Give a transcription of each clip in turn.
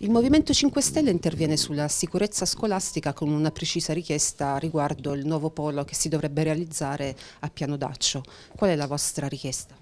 Il Movimento 5 Stelle interviene sulla sicurezza scolastica con una precisa richiesta riguardo il nuovo polo che si dovrebbe realizzare a Piano Daccio. Qual è la vostra richiesta?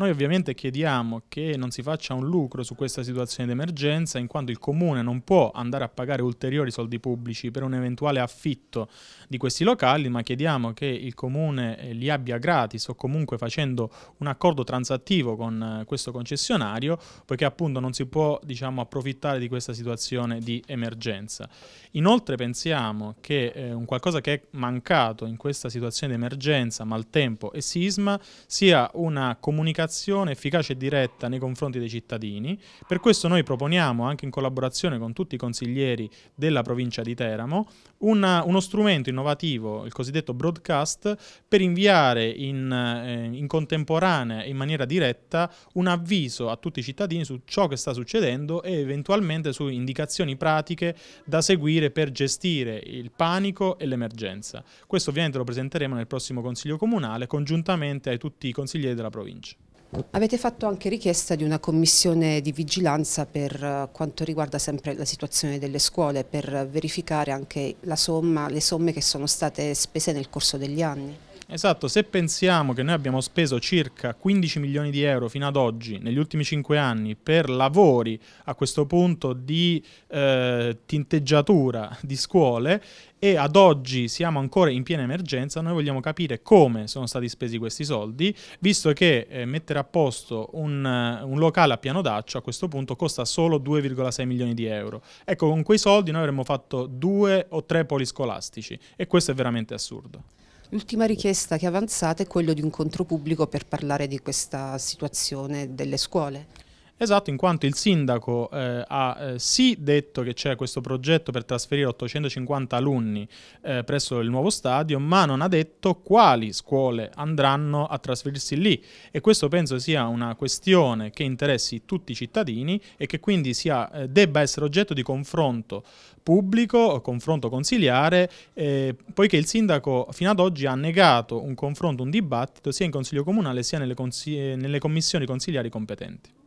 Noi ovviamente chiediamo che non si faccia un lucro su questa situazione d'emergenza in quanto il comune non può andare a pagare ulteriori soldi pubblici per un eventuale affitto di questi locali, ma chiediamo che il comune eh, li abbia gratis o comunque facendo un accordo transattivo con eh, questo concessionario, poiché appunto non si può diciamo, approfittare di questa situazione di emergenza. Inoltre pensiamo che eh, un qualcosa che è mancato in questa situazione d'emergenza, maltempo e sisma, sia una comunicazione comunicazione efficace e diretta nei confronti dei cittadini. Per questo noi proponiamo, anche in collaborazione con tutti i consiglieri della provincia di Teramo, una, uno strumento innovativo, il cosiddetto broadcast, per inviare in, eh, in contemporanea, in maniera diretta, un avviso a tutti i cittadini su ciò che sta succedendo e eventualmente su indicazioni pratiche da seguire per gestire il panico e l'emergenza. Questo ovviamente lo presenteremo nel prossimo Consiglio Comunale congiuntamente ai tutti i consiglieri della provincia. Avete fatto anche richiesta di una commissione di vigilanza per eh, quanto riguarda sempre la situazione delle scuole, per verificare anche somma, le somme che sono state spese nel corso degli anni. Esatto, se pensiamo che noi abbiamo speso circa 15 milioni di euro fino ad oggi, negli ultimi 5 anni, per lavori a questo punto di eh, tinteggiatura di scuole e ad oggi siamo ancora in piena emergenza, noi vogliamo capire come sono stati spesi questi soldi, visto che eh, mettere a posto un, un locale a piano d'accio a questo punto costa solo 2,6 milioni di euro. Ecco, con quei soldi noi avremmo fatto due o tre poli scolastici e questo è veramente assurdo. L'ultima richiesta che avanzate è quella di un incontro pubblico per parlare di questa situazione delle scuole. Esatto, in quanto il sindaco eh, ha eh, sì detto che c'è questo progetto per trasferire 850 alunni eh, presso il nuovo stadio, ma non ha detto quali scuole andranno a trasferirsi lì e questo penso sia una questione che interessi tutti i cittadini e che quindi sia, eh, debba essere oggetto di confronto pubblico, confronto consiliare, eh, poiché il sindaco fino ad oggi ha negato un confronto, un dibattito sia in Consiglio Comunale sia nelle, nelle commissioni consiliari competenti.